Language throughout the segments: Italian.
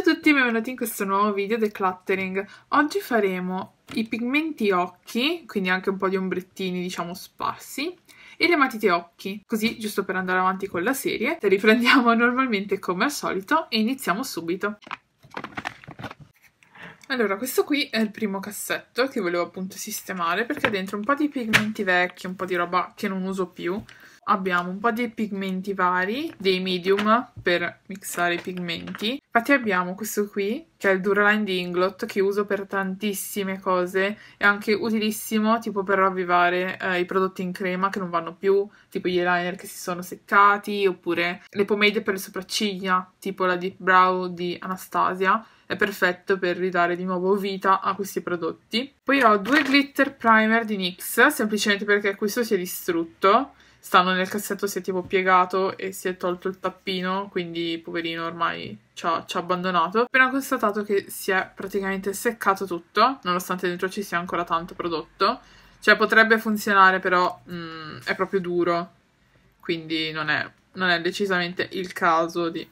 Ciao a tutti e benvenuti in questo nuovo video decluttering. Oggi faremo i pigmenti occhi, quindi anche un po' di ombrettini diciamo sparsi, e le matite occhi, così giusto per andare avanti con la serie. Le riprendiamo normalmente come al solito e iniziamo subito. Allora, questo qui è il primo cassetto che volevo appunto sistemare perché dentro un po' di pigmenti vecchi, un po' di roba che non uso più, abbiamo un po' di pigmenti vari, dei medium per mixare i pigmenti. Infatti abbiamo questo qui, che è il Duraline di Inglot, che uso per tantissime cose. È anche utilissimo tipo per ravvivare eh, i prodotti in crema che non vanno più, tipo gli eyeliner che si sono seccati, oppure le pomade per le sopracciglia, tipo la Deep Brow di Anastasia è perfetto per ridare di nuovo vita a questi prodotti. Poi ho due glitter primer di NYX, semplicemente perché questo si è distrutto stanno nel cassetto si è tipo piegato e si è tolto il tappino, quindi poverino ormai ci ha, ci ha abbandonato. Ho appena constatato che si è praticamente seccato tutto, nonostante dentro ci sia ancora tanto prodotto. Cioè potrebbe funzionare però mh, mm, è proprio duro, quindi non è, non è decisamente il caso di,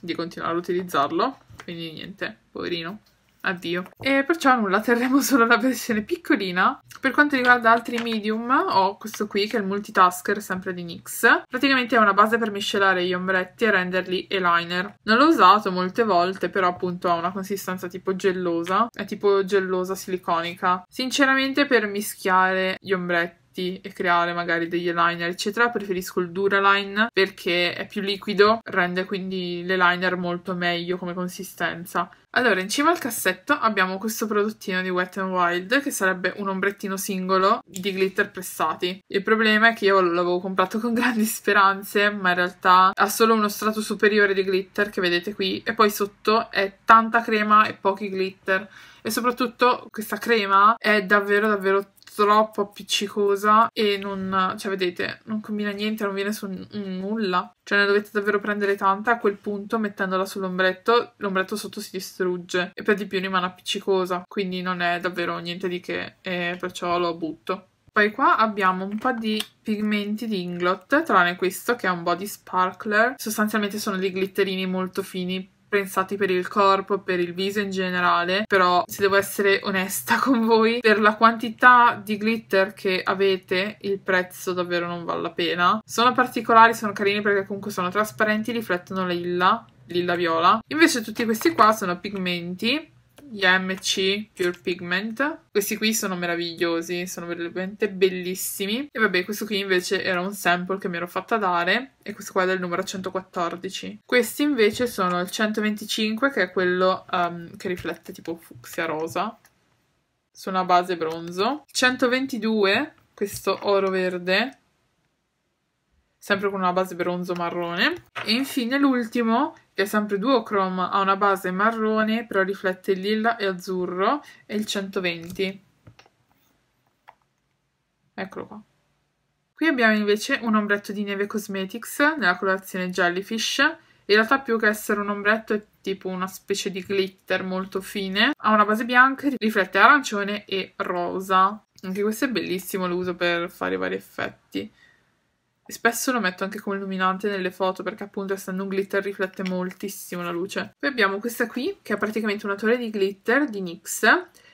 di continuare ad utilizzarlo. Quindi niente, poverino addio. E perciò nulla, terremo solo la versione piccolina. Per quanto riguarda altri medium, ho questo qui che è il multitasker, sempre di NYX. Praticamente è una base per miscelare gli ombretti e renderli eyeliner. Non l'ho usato molte volte, però appunto ha una consistenza tipo gellosa, è tipo gellosa siliconica. Sinceramente per mischiare gli ombretti piatti e creare magari degli eyeliner, eccetera, preferisco il Duraline perché è più liquido, rende quindi le liner molto meglio come consistenza. Allora, in cima al cassetto abbiamo questo prodottino di Wet n Wild, che sarebbe un ombrettino singolo di glitter pressati. Il problema è che io l'avevo comprato con grandi speranze, ma in realtà ha solo uno strato superiore di glitter, che vedete qui, e poi sotto è tanta crema e pochi glitter. E soprattutto questa crema è davvero davvero troppo appiccicosa e non, cioè vedete, non combina niente, non viene su nulla. Cioè ne dovete davvero prendere tanta a quel punto mettendola sull'ombretto, l'ombretto sotto si distrugge e per di più rimane appiccicosa, quindi non è davvero niente di che e perciò lo butto. Poi qua abbiamo un po' di pigmenti di Inglot, tranne questo che è un body sparkler. Sostanzialmente sono dei glitterini molto fini pensati per il corpo, per il viso in generale, però se devo essere onesta con voi, per la quantità di glitter che avete, il prezzo davvero non vale la pena. Sono particolari, sono carini perché comunque sono trasparenti, riflettono la lilla, lilla viola. Invece tutti questi qua sono pigmenti gli AMC Pure Pigment. Questi qui sono meravigliosi, sono veramente bellissimi. E vabbè, questo qui invece era un sample che mi ero fatta dare e questo qua è del numero 114. Questi invece sono il 125 che è quello um, che riflette tipo fucsia rosa su una base bronzo. 122, questo oro verde, sempre con una base bronzo marrone. E infine l'ultimo, che è sempre duochrome, ha una base marrone, però riflette lilla e azzurro, è il 120. Eccolo qua. Qui abbiamo invece un ombretto di Neve Cosmetics nella colorazione Jellyfish. In realtà più che essere un ombretto è tipo una specie di glitter molto fine. Ha una base bianca, riflette arancione e rosa. Anche questo è bellissimo lo uso per fare vari effetti. Spesso lo metto anche come illuminante nelle foto perché appunto essendo un glitter riflette moltissimo la luce. Poi abbiamo questa qui che è praticamente una torre di glitter di NYX.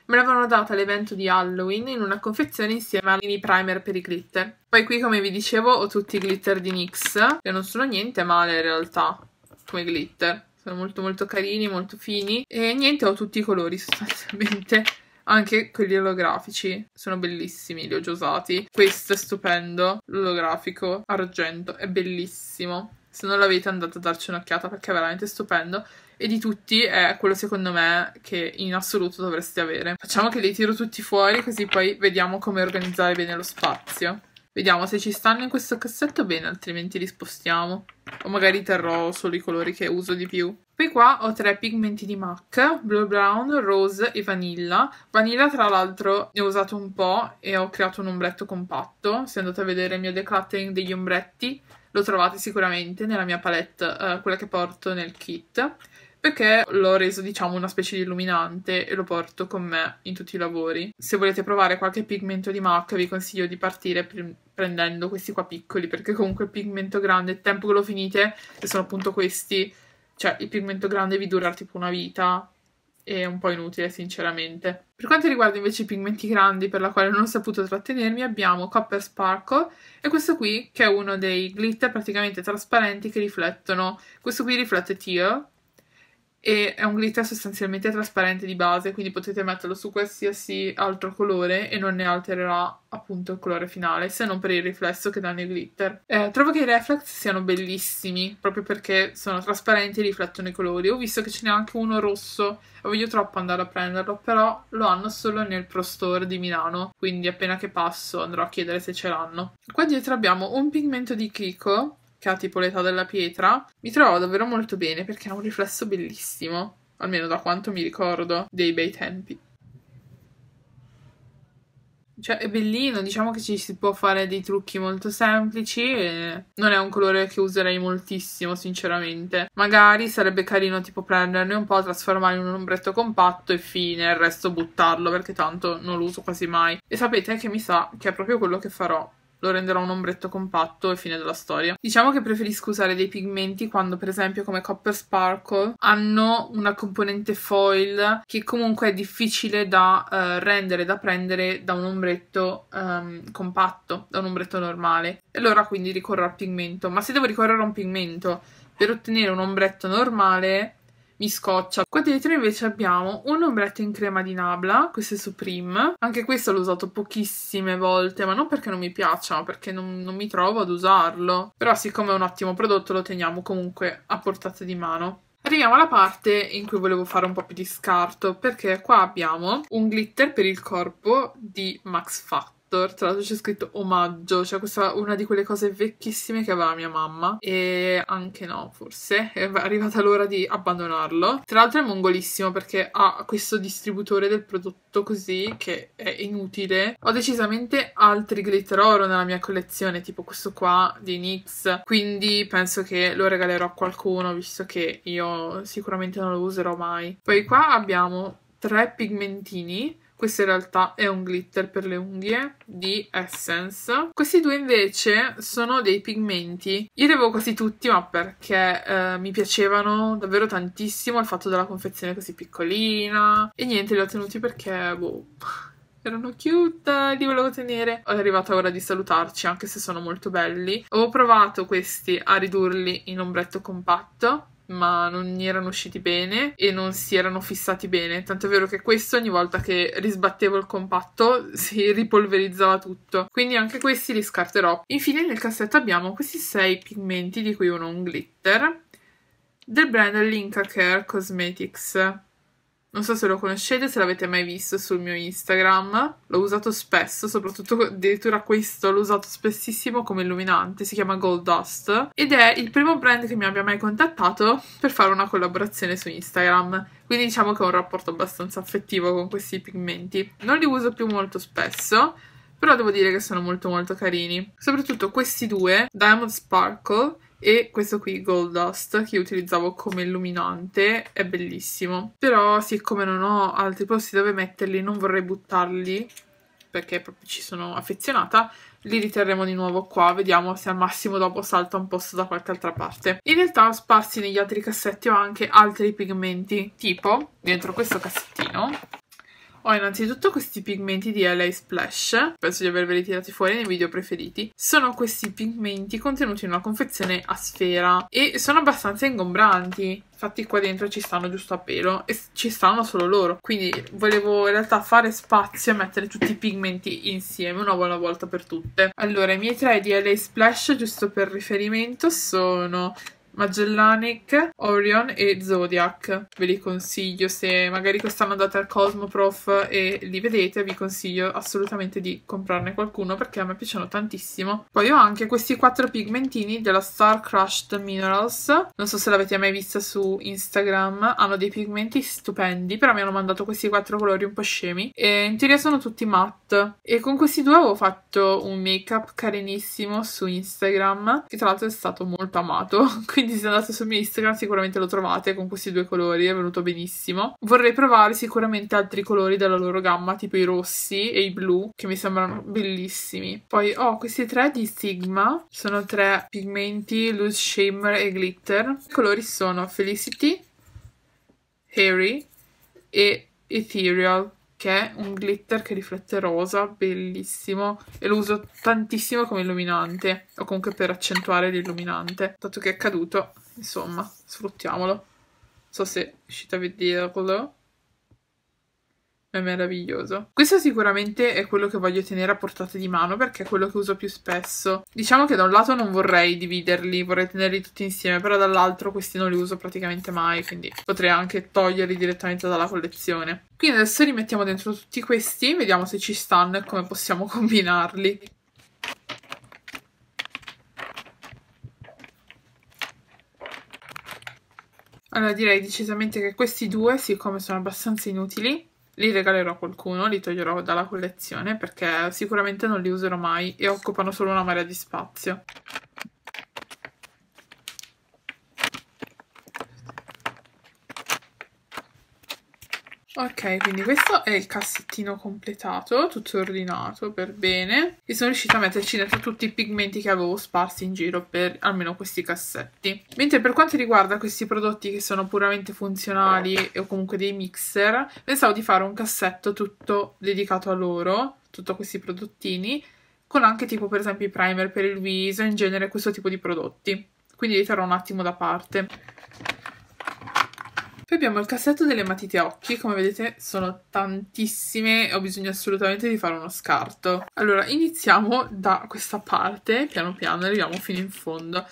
Me l'avevano data all'evento di Halloween in una confezione insieme al mini primer per i glitter. Poi qui come vi dicevo ho tutti i glitter di NYX che non sono niente male in realtà come glitter. Sono molto molto carini, molto fini e niente ho tutti i colori sostanzialmente. Anche quelli olografici sono bellissimi, li ho già usati. Questo è stupendo, l'olografico argento, è bellissimo. Se non l'avete andate a darci un'occhiata perché è veramente stupendo. E di tutti è quello secondo me che in assoluto dovreste avere. Facciamo che li tiro tutti fuori così poi vediamo come organizzare bene lo spazio. Vediamo se ci stanno in questo cassetto bene, altrimenti li spostiamo. O magari terrò solo i colori che uso di più. Poi qua ho tre pigmenti di MAC, Blue Brown, Rose e Vanilla. Vanilla tra l'altro ne ho usato un po' e ho creato un ombretto compatto. Se andate a vedere il mio decluttering degli ombretti lo trovate sicuramente nella mia palette, eh, quella che porto nel kit perché l'ho reso diciamo una specie di illuminante e lo porto con me in tutti i lavori. Se volete provare qualche pigmento di MAC vi consiglio di partire prendendo questi qua piccoli perché comunque il pigmento grande, il tempo che lo finite, che sono appunto questi, cioè il pigmento grande vi dura tipo una vita, è un po' inutile sinceramente. Per quanto riguarda invece i pigmenti grandi per la quale non ho saputo trattenermi abbiamo Copper Sparkle e questo qui che è uno dei glitter praticamente trasparenti che riflettono, questo qui riflette Tear, e è un glitter sostanzialmente trasparente di base, quindi potete metterlo su qualsiasi altro colore e non ne altererà appunto il colore finale, se non per il riflesso che danno i glitter. Eh, trovo che i reflex siano bellissimi, proprio perché sono trasparenti e riflettono i colori. Ho visto che ce n'è anche uno rosso, voglio troppo andare a prenderlo, però lo hanno solo nel Pro Store di Milano, quindi appena che passo andrò a chiedere se ce l'hanno. Qua dietro abbiamo un pigmento di Kiko, che ha tipo l'età della pietra, mi trovavo davvero molto bene perché ha un riflesso bellissimo, almeno da quanto mi ricordo dei bei tempi. Cioè, è bellino, diciamo che ci si può fare dei trucchi molto semplici e non è un colore che userei moltissimo, sinceramente. Magari sarebbe carino tipo prenderne un po', trasformarlo in un ombretto compatto e fine, il resto buttarlo perché tanto non lo uso quasi mai. E sapete che mi sa che è proprio quello che farò lo renderò un ombretto compatto e fine della storia. Diciamo che preferisco usare dei pigmenti quando per esempio come Copper Sparkle hanno una componente foil che comunque è difficile da uh, rendere, da prendere da un ombretto um, compatto, da un ombretto normale. E allora quindi ricorro al pigmento. Ma se devo ricorrere a un pigmento per ottenere un ombretto normale mi scoccia. Qua dietro invece abbiamo un ombretto in crema di Nabla, questo è Supreme. Anche questo l'ho usato pochissime volte, ma non perché non mi piaccia, ma perché non, non mi trovo ad usarlo. Però siccome è un ottimo prodotto lo teniamo comunque a portata di mano. Arriviamo alla parte in cui volevo fare un po' più di scarto, perché qua abbiamo un glitter per il corpo di Max Fat Raptor, tra l'altro c'è scritto omaggio, cioè questa è una di quelle cose vecchissime che aveva mia mamma e anche no, forse è arrivata l'ora di abbandonarlo. Tra l'altro è mongolissimo perché ha questo distributore del prodotto così che è inutile. Ho decisamente altri glitter oro nella mia collezione, tipo questo qua di NYX, quindi penso che lo regalerò a qualcuno visto che io sicuramente non lo userò mai. Poi qua abbiamo tre pigmentini questo in realtà è un glitter per le unghie di Essence. Questi due invece sono dei pigmenti. Io li avevo quasi tutti, ma perché eh, mi piacevano davvero tantissimo il fatto della confezione così piccolina. E niente, li ho tenuti perché, boh, erano cute, li volevo tenere. È arrivata ora di salutarci, anche se sono molto belli. Ho provato questi a ridurli in ombretto compatto ma non erano usciti bene e non si erano fissati bene. Tanto è vero che questo ogni volta che risbattevo il compatto si ripolverizzava tutto. Quindi anche questi li scarterò. Infine nel cassetto abbiamo questi sei pigmenti, di cui uno un glitter, del brand Linka Care Cosmetics non so se lo conoscete, se l'avete mai visto sul mio Instagram. L'ho usato spesso, soprattutto addirittura questo l'ho usato spessissimo come illuminante. Si chiama Gold Dust ed è il primo brand che mi abbia mai contattato per fare una collaborazione su Instagram. Quindi diciamo che ho un rapporto abbastanza affettivo con questi pigmenti. Non li uso più molto spesso, però devo dire che sono molto molto carini. Soprattutto questi due, Diamond Sparkle e questo qui Goldust che utilizzavo come illuminante è bellissimo però siccome non ho altri posti dove metterli non vorrei buttarli perché proprio ci sono affezionata li riterremo di nuovo qua, vediamo se al massimo dopo salta un posto da qualche altra parte. In realtà sparsi negli altri cassetti ho anche altri pigmenti, tipo dentro questo cassettino ho innanzitutto questi pigmenti di LA Splash, penso di averveli tirati fuori nei video preferiti. Sono questi pigmenti contenuti in una confezione a sfera e sono abbastanza ingombranti. Infatti qua dentro ci stanno giusto a pelo e ci stanno solo loro. Quindi volevo in realtà fare spazio e mettere tutti i pigmenti insieme una buona volta per tutte. Allora, i miei tre di LA Splash, giusto per riferimento, sono Magellanic, Orion e Zodiac. Ve li consiglio se magari quest'anno andate al Cosmoprof e li vedete, vi consiglio assolutamente di comprarne qualcuno perché a me piacciono tantissimo. Poi ho anche questi quattro pigmentini della Star Crushed Minerals. Non so se l'avete mai vista su Instagram, hanno dei pigmenti stupendi, però mi hanno mandato questi quattro colori un po' scemi e in teoria sono tutti matte. E con questi due avevo fatto un make-up carinissimo su Instagram, che tra l'altro è stato molto amato, quindi quindi se andate su mio Instagram sicuramente lo trovate con questi due colori, è venuto benissimo. Vorrei provare sicuramente altri colori della loro gamma, tipo i rossi e i blu, che mi sembrano bellissimi. Poi ho questi tre di Sigma, sono tre pigmenti, loose shimmer e glitter. I colori sono Felicity, Hairy e Ethereal che è un glitter che riflette rosa, bellissimo, e lo uso tantissimo come illuminante, o comunque per accentuare l'illuminante. Dato che è caduto, insomma, sfruttiamolo. Non so se riuscite a vederlo è meraviglioso. Questo sicuramente è quello che voglio tenere a portata di mano perché è quello che uso più spesso. Diciamo che da un lato non vorrei dividerli, vorrei tenerli tutti insieme, però dall'altro questi non li uso praticamente mai, quindi potrei anche toglierli direttamente dalla collezione. Quindi adesso li mettiamo dentro tutti questi, vediamo se ci stanno e come possiamo combinarli. Allora direi decisamente che questi due, siccome sono abbastanza inutili, li regalerò a qualcuno, li toglierò dalla collezione perché sicuramente non li userò mai e occupano solo una marea di spazio. Ok, quindi questo è il cassettino completato, tutto ordinato per bene. E sono riuscita a metterci dentro tutti i pigmenti che avevo sparsi in giro per almeno questi cassetti. Mentre per quanto riguarda questi prodotti che sono puramente funzionali o comunque dei mixer, pensavo di fare un cassetto tutto dedicato a loro, tutti questi prodottini, con anche tipo per esempio i primer per il viso, in genere questo tipo di prodotti. Quindi li terrò un attimo da parte. Poi abbiamo il cassetto delle matite occhi, come vedete sono tantissime, ho bisogno assolutamente di fare uno scarto. Allora, iniziamo da questa parte, piano piano, arriviamo fino in fondo.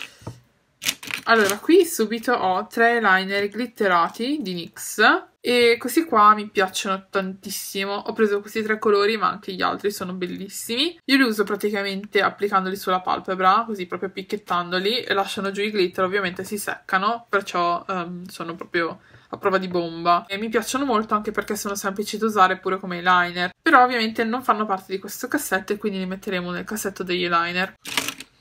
Allora, qui subito ho tre liner glitterati di NYX e questi qua mi piacciono tantissimo. Ho preso questi tre colori, ma anche gli altri sono bellissimi. Io li uso praticamente applicandoli sulla palpebra, così proprio picchettandoli, e lasciano giù i glitter, ovviamente si seccano, perciò um, sono proprio a prova di bomba e mi piacciono molto anche perché sono semplici da usare pure come eyeliner, però ovviamente non fanno parte di questo cassetto e quindi li metteremo nel cassetto degli eyeliner.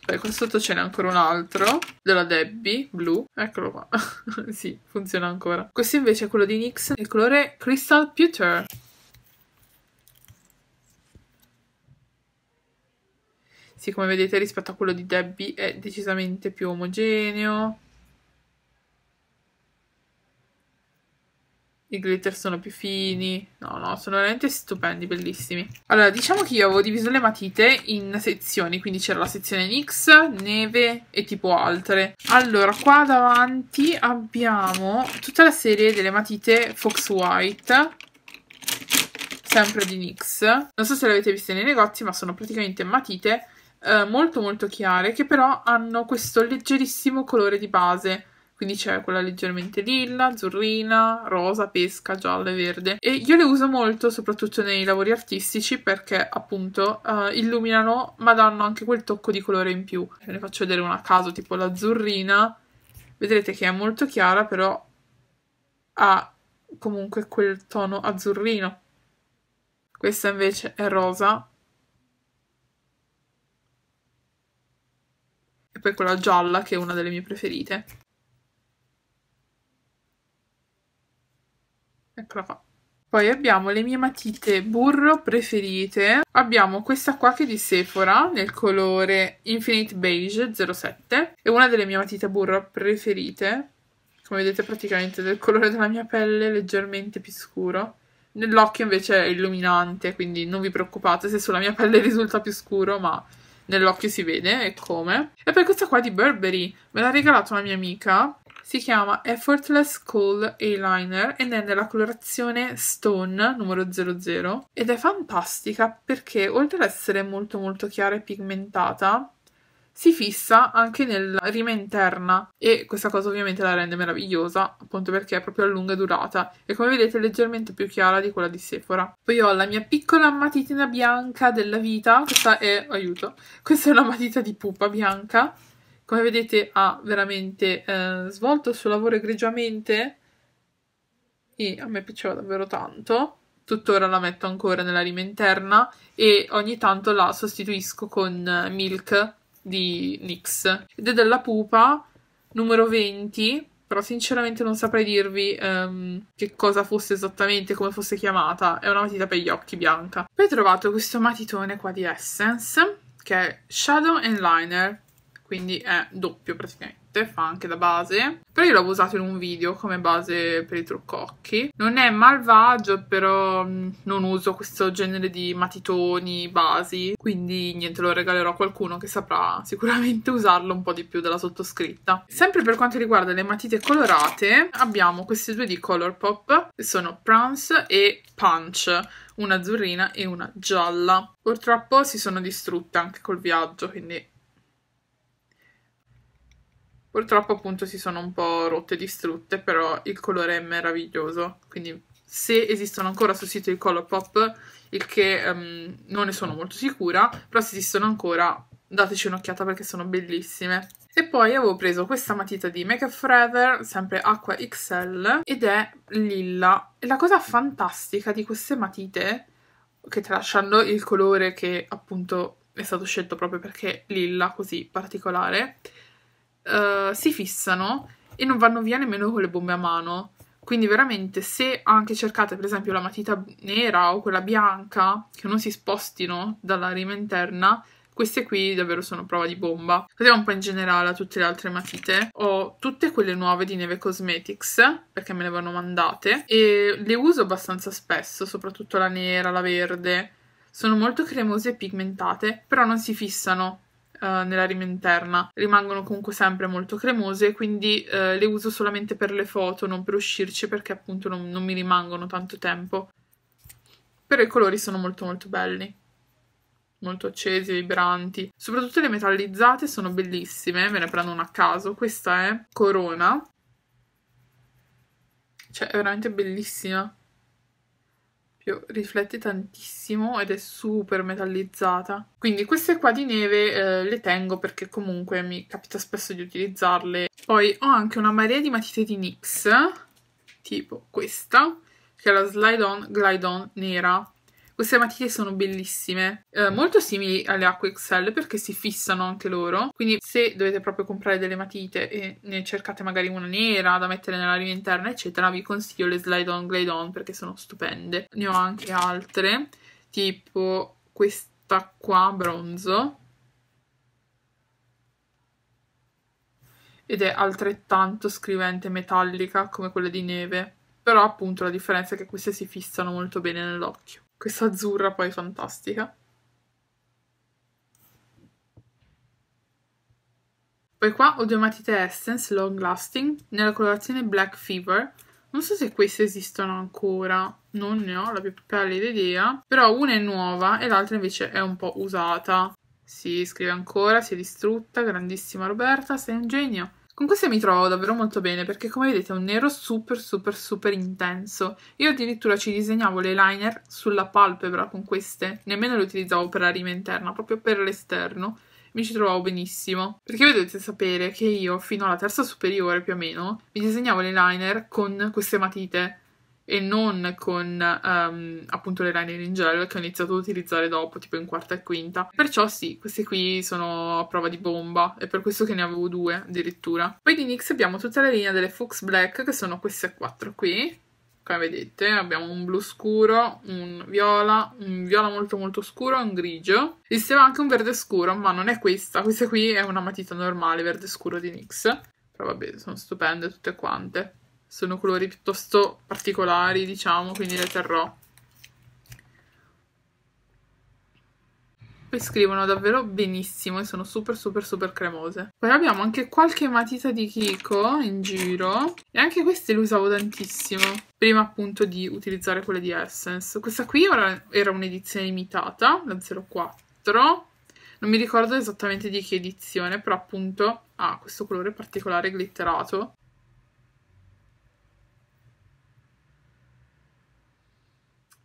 Poi qua sotto ce n'è ancora un altro, della Debbie, blu, eccolo qua, sì, funziona ancora. Questo invece è quello di NYX nel colore Crystal Pewter. Sì, come vedete rispetto a quello di Debbie è decisamente più omogeneo, i glitter sono più fini. No, no, sono veramente stupendi, bellissimi. Allora, diciamo che io avevo diviso le matite in sezioni, quindi c'era la sezione NYX, Neve e tipo altre. Allora, qua davanti abbiamo tutta la serie delle matite Fox White, sempre di NYX. Non so se le avete viste nei negozi, ma sono praticamente matite eh, molto molto chiare, che però hanno questo leggerissimo colore di base quindi c'è quella leggermente lilla, azzurrina, rosa, pesca, gialla e verde. E io le uso molto, soprattutto nei lavori artistici, perché appunto uh, illuminano, ma danno anche quel tocco di colore in più. Cioè, ne faccio vedere una a caso, tipo l'azzurrina. Vedrete che è molto chiara, però ha comunque quel tono azzurrino. Questa invece è rosa. E poi quella gialla, che è una delle mie preferite. Eccola qua. Poi abbiamo le mie matite burro preferite. Abbiamo questa qua che è di Sephora nel colore Infinite Beige 07. È una delle mie matite burro preferite. Come vedete praticamente del colore della mia pelle leggermente più scuro. Nell'occhio invece è illuminante, quindi non vi preoccupate se sulla mia pelle risulta più scuro, ma nell'occhio si vede e come. E poi questa qua di Burberry, me l'ha regalata una mia amica si chiama Effortless Coal Eyeliner ed è nella colorazione Stone numero 00 ed è fantastica perché oltre ad essere molto molto chiara e pigmentata si fissa anche nella rima interna e questa cosa ovviamente la rende meravigliosa appunto perché è proprio a lunga durata e come vedete è leggermente più chiara di quella di Sephora poi ho la mia piccola matitina bianca della vita questa è aiuto questa è una matita di pupa bianca come vedete ha veramente eh, svolto il suo lavoro egregiamente e a me piaceva davvero tanto. Tuttora la metto ancora nella rima interna e ogni tanto la sostituisco con eh, Milk di NYX. Ed è della pupa numero 20 però sinceramente non saprei dirvi um, che cosa fosse esattamente, come fosse chiamata. È una matita per gli occhi bianca. Poi ho trovato questo matitone qua di Essence, che è Shadow and Liner quindi è doppio praticamente, fa anche da base. Però io l'avevo usato in un video come base per i truccocchi. Non è malvagio, però mm, non uso questo genere di matitoni, basi, quindi niente, lo regalerò a qualcuno che saprà sicuramente usarlo un po' di più della sottoscritta. Sempre per quanto riguarda le matite colorate, abbiamo queste due di Colourpop, che sono Prance e Punch, una azzurrina e una gialla. Purtroppo si sono distrutte anche col viaggio, quindi Purtroppo appunto si sono un po' rotte e distrutte, però il colore è meraviglioso, quindi se esistono ancora sul sito di Colourpop, il che um, non ne sono molto sicura, però se esistono ancora dateci un'occhiata perché sono bellissime. E poi avevo preso questa matita di Make Up Forever, sempre Acqua XL, ed è lilla. E la cosa fantastica di queste matite, che tralasciando il colore che appunto è stato scelto proprio perché lilla, così particolare, eh, si fissano e non vanno via nemmeno con le bombe a mano. Quindi veramente se anche cercate per esempio la matita nera o quella bianca che non si spostino dalla rima interna, queste qui davvero sono prova di bomba. Vediamo un po' in generale a tutte le altre matite. Ho tutte quelle nuove di Neve Cosmetics, perché me le vanno mandate, e le uso abbastanza spesso, soprattutto la nera, la verde. Sono molto cremose e pigmentate, però non si fissano. Eh, nella rima interna rimangono comunque sempre molto cremose quindi eh, le uso solamente per le foto non per uscirci perché appunto non, non mi rimangono tanto tempo però i colori sono molto molto belli molto accesi, vibranti. Soprattutto le metallizzate sono bellissime, me ne prendo una a caso. Questa è Corona. Cioè, è veramente bellissima proprio riflette tantissimo ed è super metallizzata. Quindi queste qua di neve eh, le tengo perché comunque mi capita spesso di utilizzarle. Poi ho anche una marea di matite di NYX, tipo questa, che è la Slide On Glide On nera queste matite sono bellissime, eh, molto simili alle acque XL perché si fissano anche loro, quindi se dovete proprio comprare delle matite e ne cercate magari una nera da mettere nella riva interna eccetera, vi consiglio le Slide On Glide On perché sono stupende. Ne ho anche altre, tipo questa qua bronzo, ed è altrettanto scrivente metallica come quella di neve, però appunto la differenza è che queste si fissano molto bene nell'occhio. Questa azzurra poi fantastica. Poi qua ho due matite Essence Long Lasting nella colorazione Black Fever. Non so se queste esistono ancora, non ne ho la più pallida idea. Però una è nuova e l'altra invece è un po' usata. Si scrive ancora, si è distrutta, grandissima Roberta, sei un genio. Con queste mi trovo davvero molto bene perché come vedete è un nero super super super intenso. Io addirittura ci disegnavo le liner sulla palpebra con queste, nemmeno le utilizzavo per la rima interna, proprio per l'esterno. Mi ci trovavo benissimo. Perché voi dovete sapere che io fino alla terza superiore più o meno mi disegnavo le liner con queste matite e non con um, appunto le liner in gel che ho iniziato ad utilizzare dopo, tipo in quarta e quinta. Perciò sì, queste qui sono a prova di bomba, è per questo che ne avevo due addirittura. Poi di NYX abbiamo tutta la linea delle Fox Black, che sono queste quattro qui, come vedete abbiamo un blu scuro, un viola, un viola molto molto scuro, e un grigio. Esisteva anche un verde scuro, ma non è questa, questa qui è una matita normale verde scuro di NYX. Però vabbè, sono stupende tutte quante sono colori piuttosto particolari, diciamo, quindi le terrò. Poi scrivono davvero benissimo e sono super super super cremose. Poi abbiamo anche qualche matita di Kiko in giro e anche queste le usavo tantissimo, prima appunto di utilizzare quelle di Essence. Questa qui era un'edizione limitata, la 04, non mi ricordo esattamente di che edizione, però appunto ha questo colore particolare glitterato.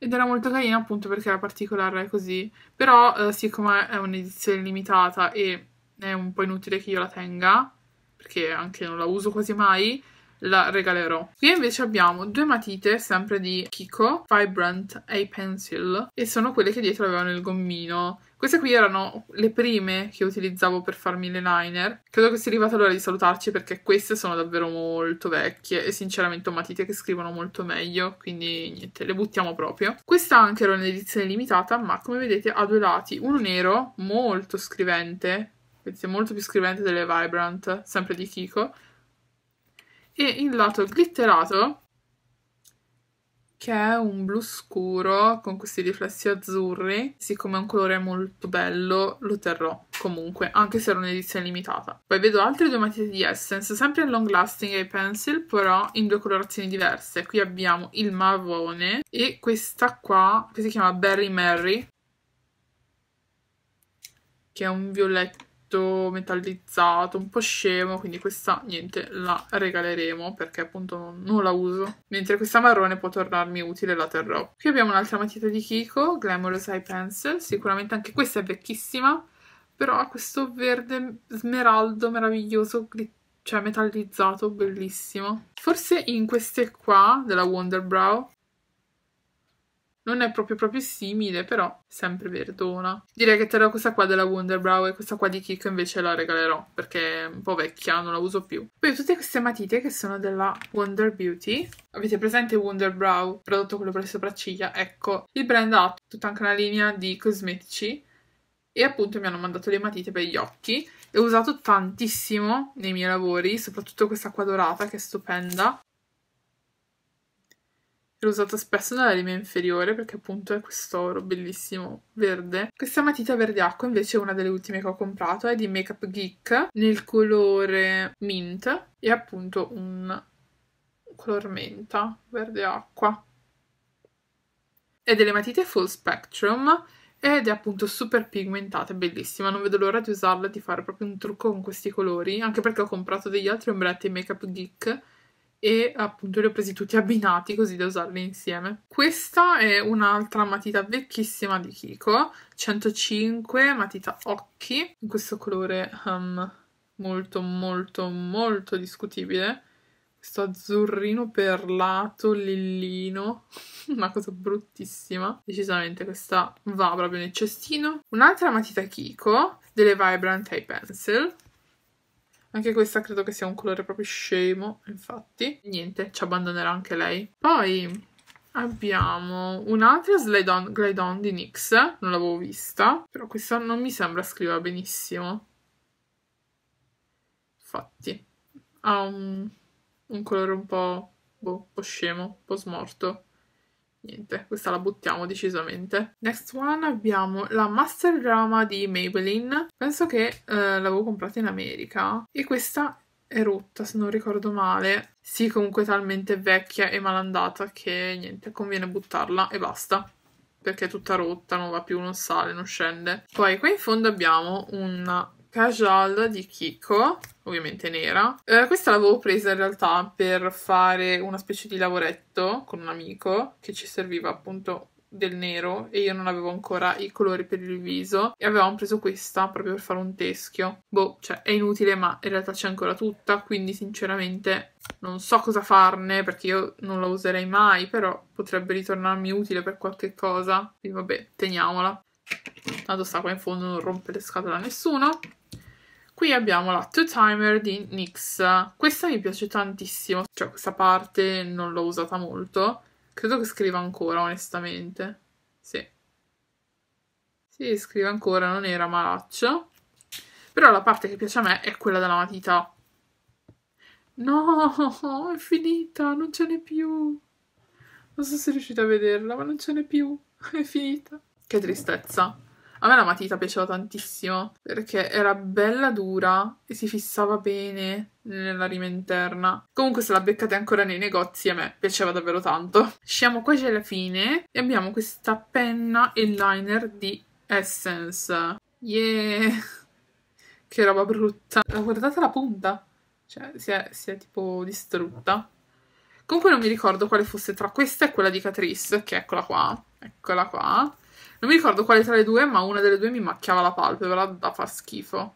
Ed era molto carina appunto perché era particolare così. Però eh, siccome è un'edizione limitata e è un po' inutile che io la tenga, perché anche non la uso quasi mai, la regalerò. Qui invece abbiamo due matite, sempre di Kiko, Vibrant A Pencil, e sono quelle che dietro avevano il gommino. Queste qui erano le prime che utilizzavo per farmi le liner. Credo che sia arrivata l'ora di salutarci perché queste sono davvero molto vecchie e sinceramente ho matite che scrivono molto meglio, quindi niente, le buttiamo proprio. Questa anche era un'edizione limitata, ma come vedete ha due lati, uno nero, molto scrivente, vedete molto più scrivente delle Vibrant, sempre di Kiko, e il lato glitterato che è un blu scuro con questi riflessi azzurri. Siccome è un colore molto bello, lo terrò comunque, anche se era un'edizione limitata. Poi vedo altre due matite di Essence, sempre in long lasting eye pencil, però in due colorazioni diverse. Qui abbiamo il marrone e questa qua, che si chiama Berry Mary, che è un violetto tutto metallizzato, un po' scemo, quindi questa niente, la regaleremo perché appunto non, non la uso. Mentre questa marrone può tornarmi utile, la terrò. Qui abbiamo un'altra matita di Kiko, Glamorous Eye Pencil, sicuramente anche questa è vecchissima, però ha questo verde smeraldo meraviglioso, cioè metallizzato, bellissimo. Forse in queste qua, della Wonderbrow, non è proprio proprio simile, però sempre verdona. Direi che terrò questa qua della Wonderbrow e questa qua di Kiko invece la regalerò perché è un po' vecchia, non la uso più. Poi tutte queste matite che sono della Wonder Beauty. Avete presente Wonderbrow, prodotto quello per le sopracciglia? Ecco, il brand ha tutta anche una linea di cosmetici e appunto mi hanno mandato le matite per gli occhi. Le ho usato tantissimo nei miei lavori, soprattutto questa qua dorata che è stupenda l'ho usata spesso nella linea inferiore perché appunto è questo oro bellissimo verde. Questa matita verde acqua invece è una delle ultime che ho comprato, è di Make Up Geek nel colore mint e appunto un color menta, verde acqua. È delle matite full spectrum ed è appunto super pigmentata, bellissima, non vedo l'ora di usarla, di fare proprio un trucco con questi colori, anche perché ho comprato degli altri ombretti Make Up Geek e appunto li ho presi tutti abbinati così da usarli insieme. Questa è un'altra matita vecchissima di Kiko, 105 matita occhi, in questo colore um, molto molto molto discutibile. Questo azzurrino perlato, lillino, una cosa bruttissima. Decisamente questa va proprio nel cestino. Un'altra matita Kiko, delle Vibrant Eye Pencil, anche questa credo che sia un colore proprio scemo, infatti. Niente, ci abbandonerà anche lei. Poi abbiamo un'altra glide Glidon di NYX, non l'avevo vista, però questa non mi sembra scriva benissimo. Infatti, ha un, un colore un po', boh, un po' scemo, un po' smorto niente, questa la buttiamo decisamente. Next one abbiamo la Master Drama di Maybelline. Penso che eh, l'avevo comprata in America e questa è rotta, se non ricordo male. Sì, comunque talmente vecchia e malandata che niente, conviene buttarla e basta perché è tutta rotta, non va più, non sale, non scende. Poi qua in fondo abbiamo una Casual di Kiko, ovviamente nera. Eh, questa l'avevo presa in realtà per fare una specie di lavoretto con un amico che ci serviva appunto del nero e io non avevo ancora i colori per il viso e avevamo preso questa proprio per fare un teschio. Boh, cioè è inutile ma in realtà c'è ancora tutta, quindi sinceramente non so cosa farne perché io non la userei mai, però potrebbe ritornarmi utile per qualche cosa. Quindi vabbè, teniamola. Tanto sta qua in fondo, non rompe le scatole a nessuno. Qui abbiamo la Two Timer di NYX. Questa mi piace tantissimo, cioè questa parte non l'ho usata molto. Credo che scriva ancora, onestamente. Sì. Sì, scrive ancora, non era malaccio. Però la parte che piace a me è quella della matita. No, è finita, non ce n'è più. Non so se riuscite a vederla, ma non ce n'è più. È finita. Che tristezza. A me la matita piaceva tantissimo perché era bella dura e si fissava bene nella rima interna. Comunque se la beccate ancora nei negozi a me piaceva davvero tanto. Siamo quasi alla fine e abbiamo questa penna e liner di Essence. Yeah! Che roba brutta. Guardate la punta. Cioè, si è, si è tipo distrutta. Comunque non mi ricordo quale fosse tra questa e quella di Catrice, che eccola qua. Eccola qua. Non mi ricordo quale tra le due, ma una delle due mi macchiava la palpebra da far schifo.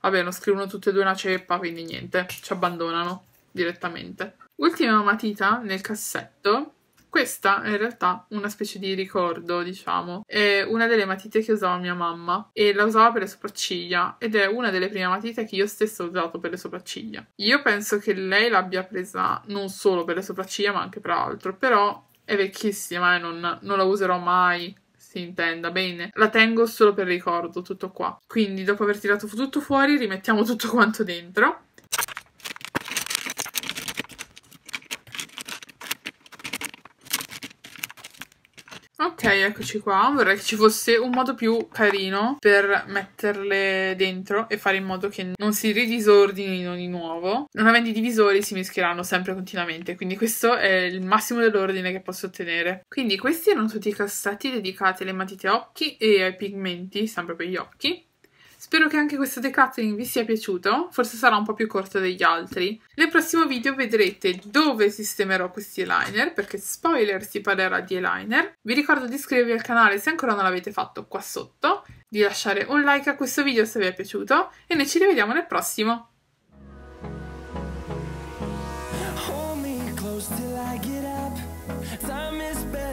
Vabbè, non scrivono tutte e due una ceppa, quindi niente, ci abbandonano direttamente. Ultima matita nel cassetto. Questa è in realtà una specie di ricordo, diciamo. È una delle matite che usava mia mamma e la usava per le sopracciglia ed è una delle prime matite che io stessa ho usato per le sopracciglia. Io penso che lei l'abbia presa non solo per le sopracciglia ma anche per altro, però è vecchissima e eh, non, non la userò mai si intenda bene. La tengo solo per ricordo, tutto qua. Quindi dopo aver tirato tutto fuori rimettiamo tutto quanto dentro Ok, eccoci qua. Vorrei che ci fosse un modo più carino per metterle dentro e fare in modo che non si ridisordinino di nuovo. Non avendo i divisori si mischieranno sempre continuamente, quindi questo è il massimo dell'ordine che posso ottenere. Quindi questi erano tutti i cassetti dedicati alle matite occhi e ai pigmenti, sempre per gli occhi. Spero che anche questo decluttering vi sia piaciuto, forse sarà un po' più corto degli altri. Nel prossimo video vedrete dove sistemerò questi eyeliner, perché spoiler si parlerà di eyeliner. Vi ricordo di iscrivervi al canale se ancora non l'avete fatto qua sotto, di lasciare un like a questo video se vi è piaciuto e noi ci rivediamo nel prossimo. Till I get up, time is better